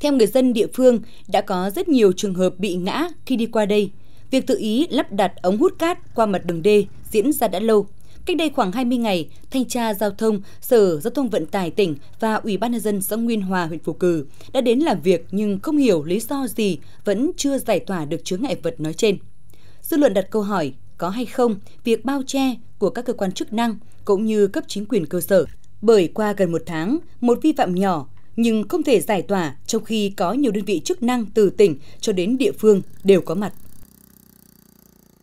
Theo người dân địa phương, đã có rất nhiều trường hợp bị ngã khi đi qua đây. Việc tự ý lắp đặt ống hút cát qua mặt đường D diễn ra đã lâu. Cách đây khoảng 20 ngày, Thanh tra Giao thông, Sở Giao thông Vận tải tỉnh và Ủy ban nhân dân xã Nguyên Hòa, huyện Phù Cử đã đến làm việc nhưng không hiểu lý do gì vẫn chưa giải tỏa được chứa ngại vật nói trên. Dư luận đặt câu hỏi có hay không việc bao che của các cơ quan chức năng cũng như cấp chính quyền cơ sở bởi qua gần một tháng, một vi phạm nhỏ nhưng không thể giải tỏa trong khi có nhiều đơn vị chức năng từ tỉnh cho đến địa phương đều có mặt.